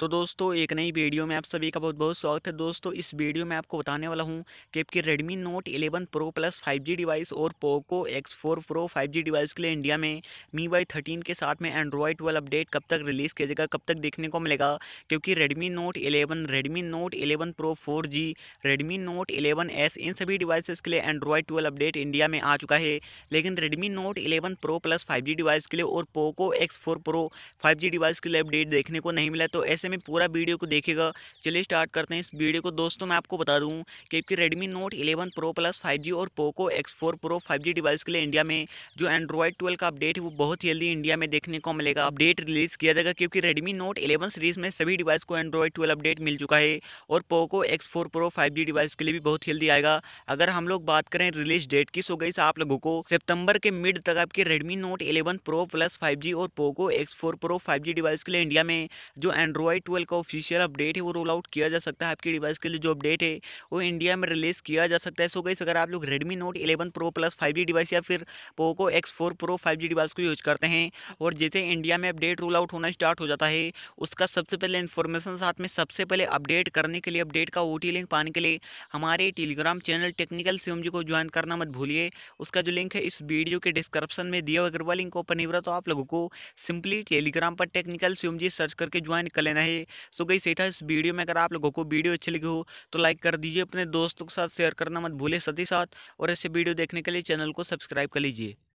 तो दोस्तों एक नई वीडियो में आप सभी का बहुत बहुत स्वागत है दोस्तों इस वीडियो में आपको बताने वाला हूं कि आपके Redmi Note 11 Pro plus 5G device और Poco X4 Pro 5G device के लिए इंडिया में मी वाई थर्टीन के साथ में एंड्रॉयड 12 अपडेट कब तक रिलीज़ किया जाएगा कब तक देखने को मिलेगा क्योंकि Redmi Note eleven Redmi Note eleven pro four G Redmi Note eleven S इन सभी डिवाइसेस के लिए एंड्रॉयड ट्वेल्व अपडेट इंडिया में आ चुका है लेकिन Redmi Note eleven pro plus five device के लिए और Poco X four pro five device के लिए अपडेट देखने को नहीं मिला तो ऐसे में पूरा वीडियो को देखेगा चलिए स्टार्ट करते हैं इस वीडियो को दोस्तों मैं आपको बता दूँ कि आपकी Redmi Note eleven pro plus 5G और Poco X four pro five device के लिए इंडिया में जो एंड्रॉयड ट्वेल्व का अपडेट है वो बहुत जल्दी इंडिया में देखने को मिलेगा अपडेट रिलीज़ किया जाएगा क्योंकि रेडमी नोट इलेवन सीरीज़ में सभी डिवाइस को एंड्रॉयड ट्वेल्व अपडेट मिल चुका है और Poco X four pro five device के लिए भी बहुत जल्दी आएगा अगर हम लोग बात करें रिलीज डेट की सो गई आप लोगों को सितंबर के मिड तक आपके Redmi Note eleven pro plus five और Poco X four pro five device के लिए इंडिया में जो एंड्रॉयड वाई ट्वेल्व का ऑफिशियल अपडेट है वो रोल आउट किया जा सकता है आपकी डिवाइस के लिए जो अपडेट है वो इंडिया में रिलीज़ किया जा सकता है सो गई अगर आप लोग Redmi Note eleven pro plus five device या फिर Poco X four pro five device को यूज करते हैं और जैसे इंडिया में अपडेट रोल आउट होना स्टार्ट हो जाता है उसका सबसे पहले इन्फॉर्मेशन साथ में सबसे पहले अपडेट करने के लिए अपडेट का ओ लिंक पाने के लिए हमारे Telegram channel technical CM ji को ज्वाइन करना मत भूलिए उसका जो लिंक है इस वीडियो के डिस्क्रिप्शन में दिया वह लिंक ओपन रहा तो आप लोगों को सिंपली टेलीग्राम पर टेक्निकल सीएम जी सर्च करके ज्वाइन कर लेना है है सो गई सही था इस वीडियो में अगर आप लोगों को वीडियो अच्छी लगी हो तो लाइक कर दीजिए अपने दोस्तों के साथ शेयर करना मत भूले साथ ही साथ और ऐसे वीडियो देखने के लिए चैनल को सब्सक्राइब कर लीजिए